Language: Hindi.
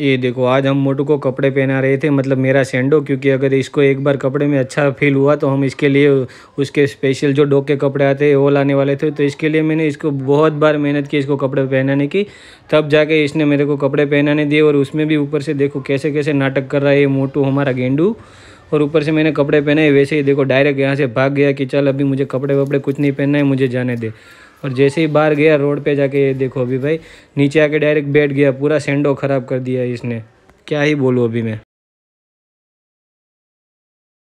ये देखो आज हम मोटू को कपड़े पहना रहे थे मतलब मेरा सेंडो क्योंकि अगर इसको एक बार कपड़े में अच्छा फील हुआ तो हम इसके लिए उसके स्पेशल जो डोक के कपड़े आते हैं वो लाने वाले थे तो इसके लिए मैंने इसको बहुत बार मेहनत की इसको कपड़े पहनाने की तब जाके इसने मेरे को कपड़े पहनाने दिए और उसमें भी ऊपर से देखो कैसे कैसे नाटक कर रहा है ये मोटू हमारा गेंडू और ऊपर से मैंने कपड़े पहने वैसे ही देखो डायरेक्ट यहाँ से भाग गया कि चल अभी मुझे कपड़े वपड़े कुछ नहीं पहनना है मुझे जाने दे और जैसे ही बाहर गया रोड पे जाके ये देखो अभी भाई नीचे आके डायरेक्ट बैठ गया पूरा सेंडो ख़राब कर दिया इसने क्या ही बोलूँ अभी मैं